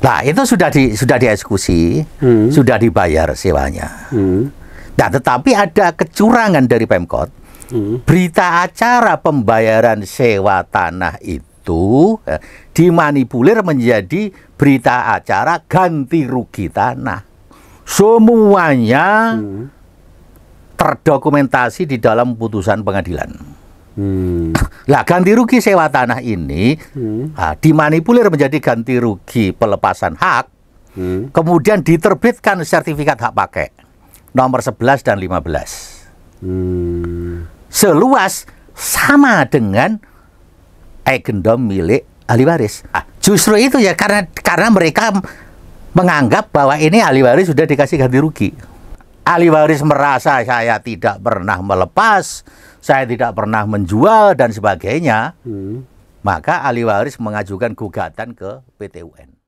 Nah itu sudah di sudah dieksekusi, hmm. sudah dibayar sewanya. Hmm. Nah tetapi ada kecurangan dari pemkot. Hmm. Berita acara pembayaran sewa tanah itu eh, dimanipulir menjadi berita acara ganti rugi tanah. Semuanya hmm. terdokumentasi di dalam putusan pengadilan. Hmm. ganti rugi sewa tanah ini hmm. nah, dimanipulir menjadi ganti rugi pelepasan hak, hmm. kemudian diterbitkan sertifikat hak pakai nomor 11 dan 15. Hmm. Seluas sama dengan eigendom milik ahli waris. Ah, justru itu ya karena karena mereka menganggap bahwa ini ahli waris sudah dikasih ganti rugi ahli waris merasa saya tidak pernah melepas, saya tidak pernah menjual dan sebagainya, hmm. maka ahli waris mengajukan gugatan ke PTUN.